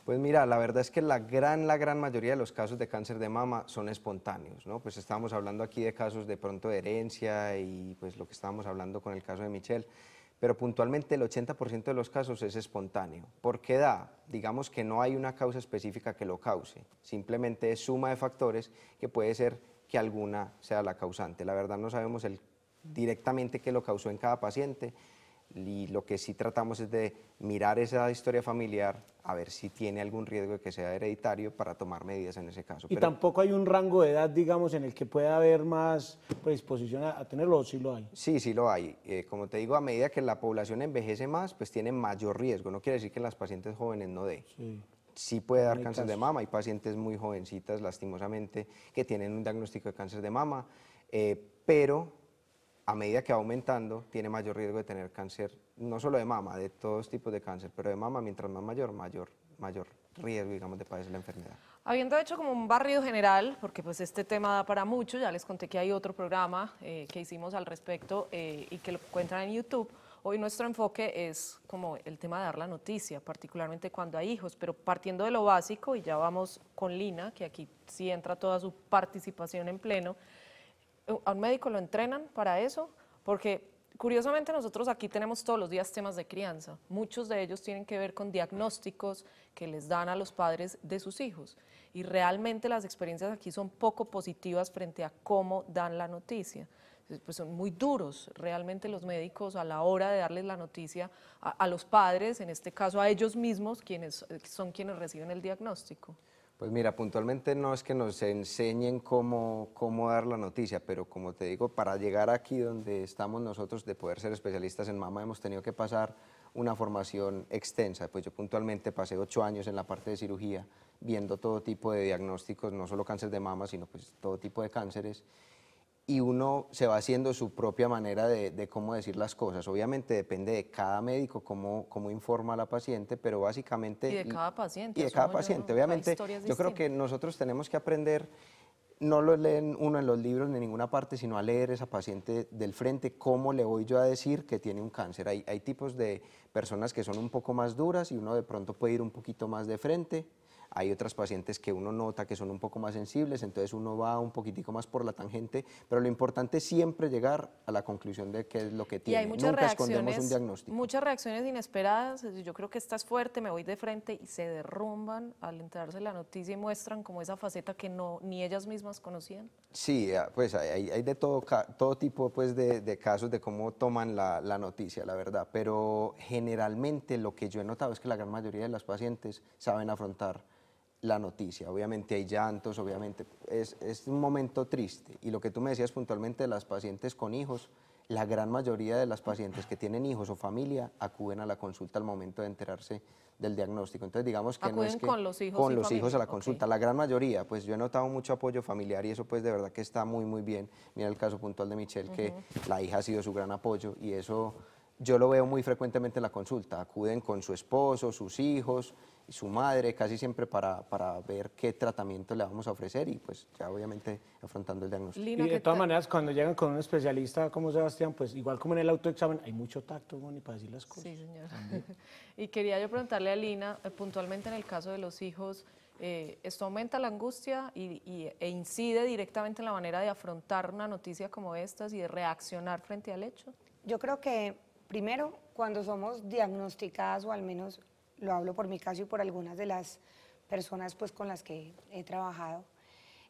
Pues mira, la verdad es que la gran, la gran mayoría de los casos de cáncer de mama son espontáneos, ¿no? Pues estábamos hablando aquí de casos de pronto de herencia y pues lo que estábamos hablando con el caso de Michelle, pero puntualmente el 80% de los casos es espontáneo. ¿Por qué da? Digamos que no hay una causa específica que lo cause, simplemente es suma de factores que puede ser que alguna sea la causante. La verdad no sabemos directamente qué lo causó en cada paciente, y lo que sí tratamos es de mirar esa historia familiar a ver si tiene algún riesgo de que sea hereditario para tomar medidas en ese caso. Y tampoco hay un rango de edad, digamos, en el que pueda haber más predisposición a, tenerlo, o sí lo hay. Sí, sí lo hay. Eh, como te digo, a medida que la población envejece más, pues tiene mayor riesgo. No quiere decir que las pacientes jóvenes no dé. Sí sí puede dar cáncer de mama. Hay pacientes muy jovencitas, lastimosamente, que tienen un diagnóstico de cáncer de mama, eh, pero a medida que va aumentando, tiene mayor riesgo de tener cáncer, no solo de mama, de todos tipos de cáncer, pero de mama, mientras más mayor, mayor, mayor riesgo, digamos, de padecer la enfermedad. Habiendo hecho como un barrido general, porque pues este tema da para mucho, ya les conté que hay otro programa eh, que hicimos al respecto eh, y que lo encuentran en YouTube, hoy nuestro enfoque es como el tema de dar la noticia, particularmente cuando hay hijos, pero partiendo de lo básico, y ya vamos con Lina, que aquí sí entra toda su participación en pleno, eh, a un médico lo entrenan para eso, porque curiosamente nosotros aquí tenemos todos los días temas de crianza. Muchos de ellos tienen que ver con diagnósticos que les dan a los padres de sus hijos. Y realmente las experiencias aquí son poco positivas frente a cómo dan la noticia. Eh, pues son muy duros realmente los médicos a la hora de darles la noticia a, a los padres, en este caso a ellos mismos, quienes eh, son quienes reciben el diagnóstico. Pues mira, puntualmente no es que nos enseñen cómo, cómo dar la noticia, pero como te digo, para llegar aquí donde estamos nosotros de poder ser especialistas en mama hemos tenido que pasar una formación extensa. Pues yo puntualmente pasé ocho años en la parte de cirugía viendo todo tipo de diagnósticos, no solo cáncer de mama, sino pues todo tipo de cánceres y uno se va haciendo su propia manera de, cómo decir las cosas. Obviamente depende de cada médico cómo, cómo informa a la paciente, pero básicamente... Y de cada paciente. Y de cada paciente. Obviamente yo creo que nosotros tenemos que aprender, no lo leen uno en los libros ni ninguna parte, sino a leer a esa paciente del frente, cómo le voy yo a decir que tiene un cáncer. Hay, hay tipos de personas que son un poco más duras y uno de pronto puede ir un poquito más de frente hay otras pacientes que uno nota que son un poco más sensibles, entonces uno va un poquitico más por la tangente, pero lo importante es siempre llegar a la conclusión de qué es lo que tiene. Y muchas un diagnóstico. Muchas reacciones inesperadas, yo creo que estás fuerte, me voy de frente y se derrumban al enterarse la noticia y muestran como esa faceta que no ni ellas mismas conocían. Sí, ah, pues hay, de todo, todo tipo pues, de, casos de cómo toman la, la noticia, la verdad, pero generalmente lo que yo he notado es que la gran mayoría de las pacientes saben afrontar la noticia. Obviamente hay llantos, obviamente es, un momento triste. Y lo que tú me decías puntualmente de las pacientes con hijos, la gran mayoría de las pacientes que tienen hijos o familia acuden a la consulta al momento de enterarse del diagnóstico. Entonces digamos que no es que con los hijos, con los hijos a la consulta. La gran mayoría, pues yo he notado mucho apoyo familiar y eso pues de verdad que está muy muy bien. Mira el caso puntual de Michelle que la hija ha sido su gran apoyo y eso yo lo veo muy frecuentemente en la consulta. Acuden con su esposo, sus hijos, su madre casi siempre para, ver qué tratamiento le vamos a ofrecer y pues ya obviamente afrontando el diagnóstico. y de todas maneras, cuando llegan con un especialista como Sebastián, pues igual como en el autoexamen, hay mucho tacto, Bonnie, para decir las cosas. Sí, señor. y quería yo preguntarle a Lina, eh, puntualmente en el caso de los hijos, eh, esto aumenta la angustia y, e incide directamente en la manera de afrontar una noticia como esta y de reaccionar frente al hecho? Yo creo que primero, cuando somos diagnosticadas o al menos lo hablo por mi caso y por algunas de las personas pues, con las que he trabajado,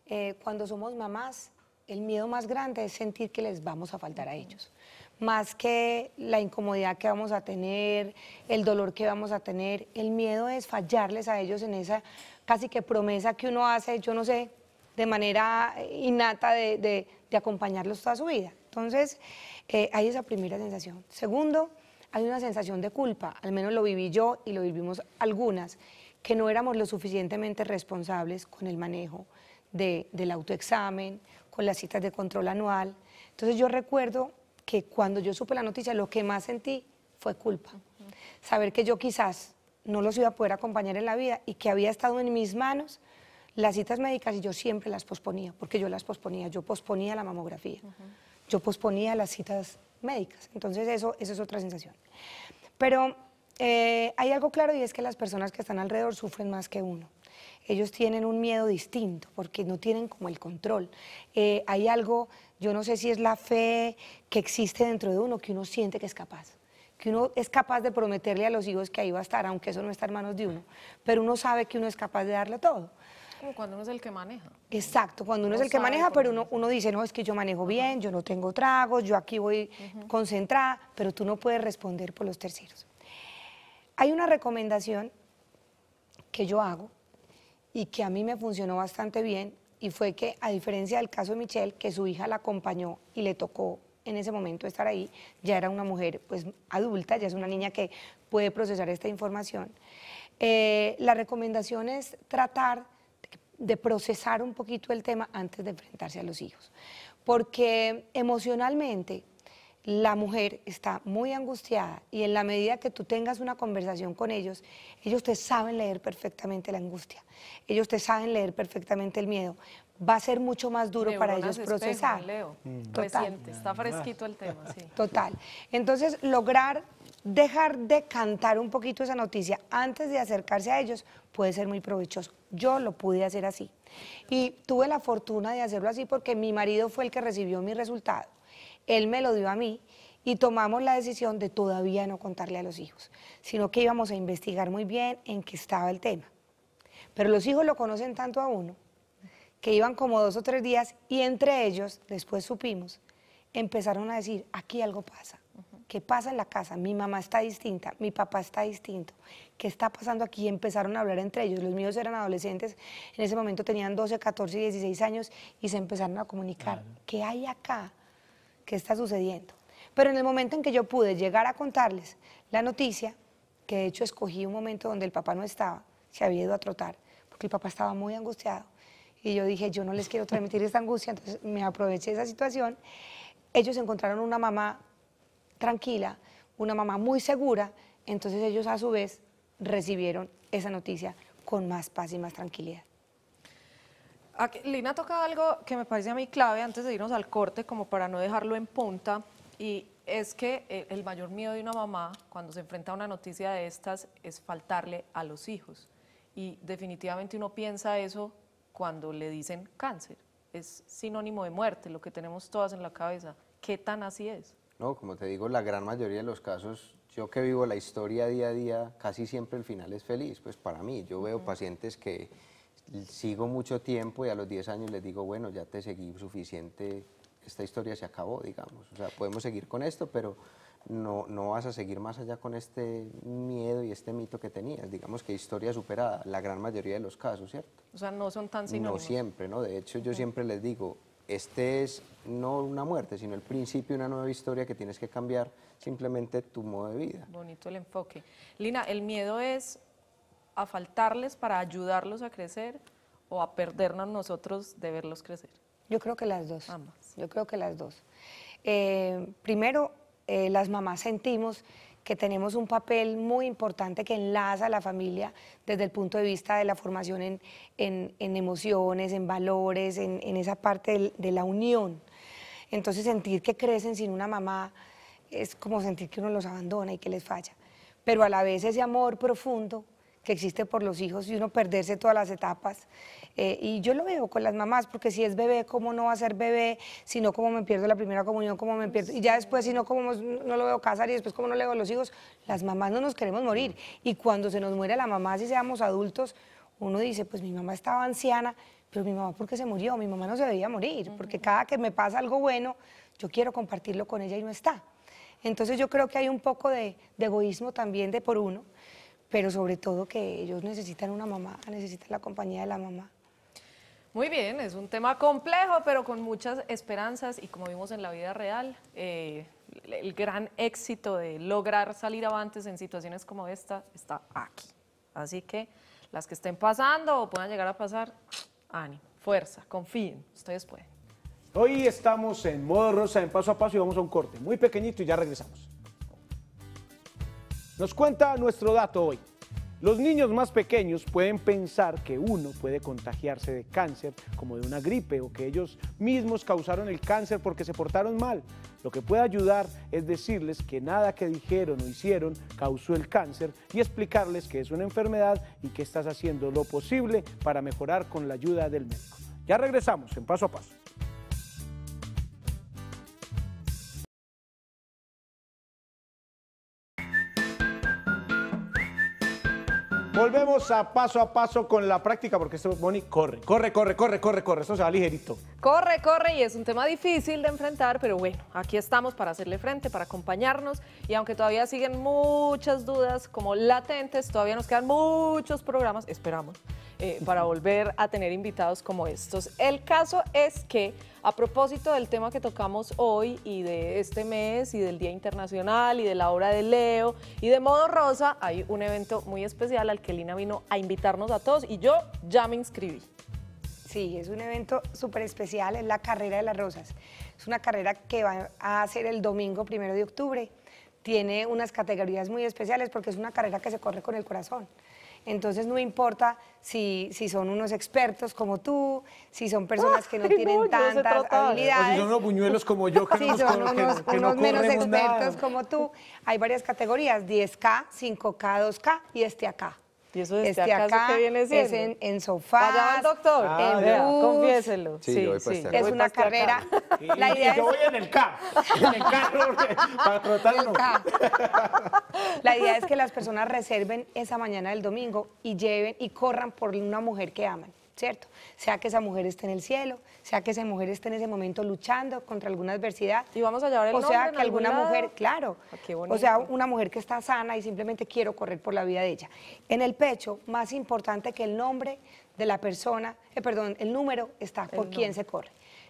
eh, cuando somos mamás, el miedo más grande es sentir que les vamos a faltar a ellos. Más que la incomodidad que vamos a tener, el dolor que vamos a tener, el miedo es fallarles a ellos en esa casi que promesa que uno hace, yo no sé, de manera innata de, de, acompañarlos toda su vida. Entonces, eh, hay esa primera sensación. Segundo, hay una sensación de culpa, al menos lo viví yo y lo vivimos algunas, que no éramos lo suficientemente responsables con el manejo de, del autoexamen, con las citas de control anual. Entonces yo recuerdo que cuando yo supe la noticia, lo que más sentí fue culpa. Saber que yo quizás no los iba a poder acompañar en la vida y que había estado en mis manos las citas médicas y yo siempre las posponía, porque yo las posponía, yo posponía la mamografía, yo posponía las citas médicas. Entonces eso, es otra sensación. Pero eh, hay algo claro y es que las personas que están alrededor sufren más que uno. Ellos tienen un miedo distinto porque no tienen como el control. Eh, hay algo, yo no sé si es la fe que existe dentro de uno, que uno siente que es capaz que uno es capaz de prometerle a los hijos que ahí va a estar, aunque eso no está en manos de uno, pero uno sabe que uno es capaz de darle todo. Como cuando uno es el que maneja. Exacto, cuando uno, es el que maneja, pero uno, uno dice, no, es que yo manejo bien, yo no tengo tragos, yo aquí voy concentrada, pero tú no puedes responder por los terceros. Hay una recomendación que yo hago y que a mí me funcionó bastante bien y fue que a diferencia del caso de Michelle, que su hija la acompañó y le tocó en ese momento estar ahí, ya era una mujer pues adulta, ya es una niña que puede procesar esta información. Eh, la recomendación es tratar de procesar un poquito el tema antes de enfrentarse a los hijos. Porque emocionalmente la mujer está muy angustiada y en la medida que tú tengas una conversación con ellos, ellos te saben leer perfectamente la angustia, ellos te saben leer perfectamente el miedo. Va a ser mucho más duro para ellos procesar. Leo. Mm. Total. está fresquito el tema, sí. Total. Entonces, lograr dejar de cantar un poquito esa noticia antes de acercarse a ellos puede ser muy provechoso. Yo lo pude hacer así. Y tuve la fortuna de hacerlo así porque mi marido fue el que recibió mi resultado. Él me lo dio a mí y tomamos la decisión de todavía no contarle a los hijos, sino que íbamos a investigar muy bien en qué estaba el tema. Pero los hijos lo conocen tanto a uno que iban como dos o tres días y entre ellos, después supimos, empezaron a decir, aquí algo pasa ¿Qué pasa en la casa? Mi mamá está distinta, mi papá está distinto. ¿Qué está pasando aquí? empezaron a hablar entre ellos. Los míos eran adolescentes, en ese momento tenían 12, 14, y 16 años y se empezaron a comunicar. ¿Qué hay acá? ¿Qué está sucediendo? Pero en el momento en que yo pude llegar a contarles la noticia, que de hecho escogí un momento donde el papá no estaba, se había ido a trotar, porque el papá estaba muy angustiado. Y yo dije, yo no les quiero transmitir esta angustia, entonces me aproveché de esa situación. Ellos encontraron una mamá tranquila, una mamá muy segura, entonces ellos a su vez recibieron esa noticia con más paz y más tranquilidad. Lina toca algo que me parece a mí clave antes de irnos al corte, como para no dejarlo en punta, y es que eh, el mayor miedo de una mamá cuando se enfrenta a una noticia de estas es faltarle a los hijos. Y definitivamente uno piensa eso cuando le dicen cáncer. Es sinónimo de muerte, lo que tenemos todas en la cabeza. ¿Qué tan así es? No, como te digo, la gran mayoría de los casos, yo que vivo la historia día a día, casi siempre el final es feliz, pues para mí. Yo veo pacientes que sigo mucho tiempo y a los 10 años les digo, bueno, ya te seguí suficiente, esta historia se acabó, digamos. O sea, podemos seguir con esto, pero no, no vas a seguir más allá con este miedo y este mito que tenías. Digamos que historia superada, la gran mayoría de los casos, ¿cierto? O sea, no son tan sinónimos. No siempre, ¿no? De hecho, yo siempre les digo, este es no una muerte, sino el principio de una nueva historia que tienes que cambiar simplemente tu modo de vida. Bonito el enfoque. Lina, ¿el miedo es a faltarles para ayudarlos a crecer o a perdernos nosotros de verlos crecer? Yo creo que las dos. Ambas. Yo creo que las dos. Eh, primero, eh, las mamás sentimos que tenemos un papel muy importante que enlaza a la familia desde el punto de vista de la formación en, emociones, en valores, en, esa parte de, de la unión. Entonces sentir que crecen sin una mamá es como sentir que uno los abandona y que les falla. Pero a la vez ese amor profundo que existe por los hijos y uno perderse todas las etapas. Eh, y yo lo veo con las mamás, porque si es bebé, ¿cómo no va a ser bebé? Si no, ¿cómo me pierdo la primera comunión? ¿Cómo me pierdo? Y ya después, si no, ¿cómo no lo veo casar? Y después, ¿cómo no le veo a los hijos? Las mamás no nos queremos morir. Y cuando se nos muere la mamá, si seamos adultos, uno dice, pues mi mamá estaba anciana, pero mi mamá, ¿por qué se murió? Mi mamá no se debía morir, porque cada que me pasa algo bueno, yo quiero compartirlo con ella y no está. Entonces yo creo que hay un poco de, de egoísmo también de por uno, pero sobre todo que ellos necesitan una mamá, necesitan la compañía de la mamá. Muy bien, es un tema complejo, pero con muchas esperanzas y como vimos en la vida real, eh, el gran éxito de lograr salir avantes en situaciones como esta está aquí. Así que las que estén pasando o puedan llegar a pasar, ánimo, fuerza, confíen, ustedes pueden. Hoy estamos en modo rosa, en paso a paso y vamos a un corte muy pequeñito y ya regresamos. Nos cuenta nuestro dato hoy. Los niños más pequeños pueden pensar que uno puede contagiarse de cáncer como de una gripe o que ellos mismos causaron el cáncer porque se portaron mal. Lo que puede ayudar es decirles que nada que dijeron o hicieron causó el cáncer y explicarles que es una enfermedad y que estás haciendo lo posible para mejorar con la ayuda del médico. Ya regresamos en paso a paso. volvemos a paso a paso con la práctica, porque este Moni corre, corre, corre, corre, corre, corre. Esto se va ligerito. Corre, corre, y es un tema difícil de enfrentar, pero bueno, aquí estamos para hacerle frente, para acompañarnos. Y aunque todavía siguen muchas dudas como latentes, todavía nos quedan muchos programas, esperamos eh, para volver a tener invitados como estos. El caso es que, a propósito del tema que tocamos hoy y de este mes y del Día Internacional y de la obra de Leo y de Modo Rosa, hay un evento muy especial al que Lina vino a invitarnos a todos y yo ya me inscribí. Sí, es un evento súper especial, es la Carrera de las Rosas. Es una carrera que va a ser el domingo primero de octubre. Tiene unas categorías muy especiales porque es una carrera que se corre con el corazón. Entonces no importa si, si son unos expertos como tú, si son personas que no tienen tantas habilidades. O si son unos buñuelos como yo, que no unos, que, unos menos expertos como tú. Hay varias categorías, 10K, 5K, 2K y este acá. ¿Y eso desde este acá, viene siendo? es en, en sofás. doctor. Ah, en Confiéselo. Sí, este Es una carrera. la idea Yo voy en el K. En el carro para trotarlo. La idea es que las personas reserven esa mañana del domingo y lleven y corran por una mujer que aman. ¿cierto? Sea que esa mujer esté en el cielo, sea que esa mujer esté en ese momento luchando contra alguna adversidad. Y vamos a llevar el O sea, que alguna mujer, claro. Ah, o sea, una mujer que está sana y simplemente quiero correr por la vida de ella. En el pecho, más importante que el nombre de la persona, eh, perdón, el número está por quién se corre.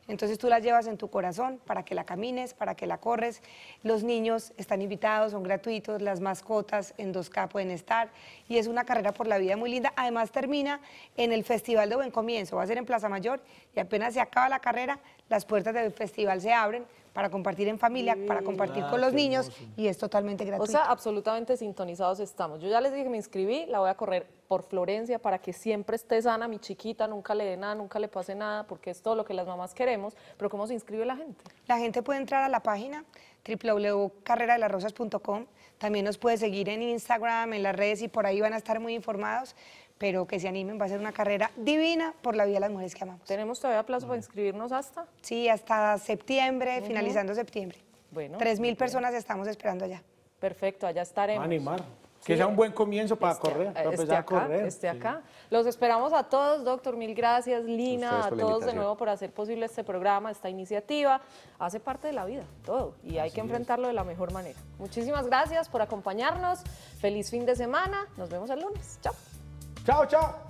Entonces tú la llevas en tu corazón para que la camines, para que la corres. Los niños están invitados, son gratuitos, las mascotas en 2K pueden estar y es una carrera por la vida muy linda. Además termina en el Festival de Buen Comienzo, va a ser en Plaza Mayor y apenas se acaba la carrera, las puertas del festival se abren para compartir en familia, para compartir con ah, los niños y es totalmente gratuito. O sea, absolutamente sintonizados estamos. Yo ya les dije que me inscribí, la voy a correr por Florencia para que siempre esté sana mi chiquita, nunca le dé nada, nunca le pase nada, porque es todo lo que las mamás queremos. Pero ¿cómo se inscribe la gente? La gente puede entrar a la página www.carreradelarrosas.com. También nos puede seguir en Instagram, en las redes y por ahí van a estar muy informados pero que se animen, va a ser una carrera divina por la vida de las mujeres que amamos. ¿Tenemos todavía plazo para inscribirnos hasta? Sí, hasta septiembre, finalizando septiembre. Bueno. Tres mil personas estamos esperando allá. Perfecto, allá estaremos. animar. Que sea un buen comienzo para este correr, para este acá, correr. Este acá. Los esperamos a todos, doctor. Mil gracias, Lina, a todos de nuevo por hacer posible este programa, esta iniciativa. Hace parte de la vida, todo, y hay que enfrentarlo de la mejor manera. Muchísimas gracias por acompañarnos. Feliz fin de semana. Nos vemos el lunes. Chao. Tchau, tchau.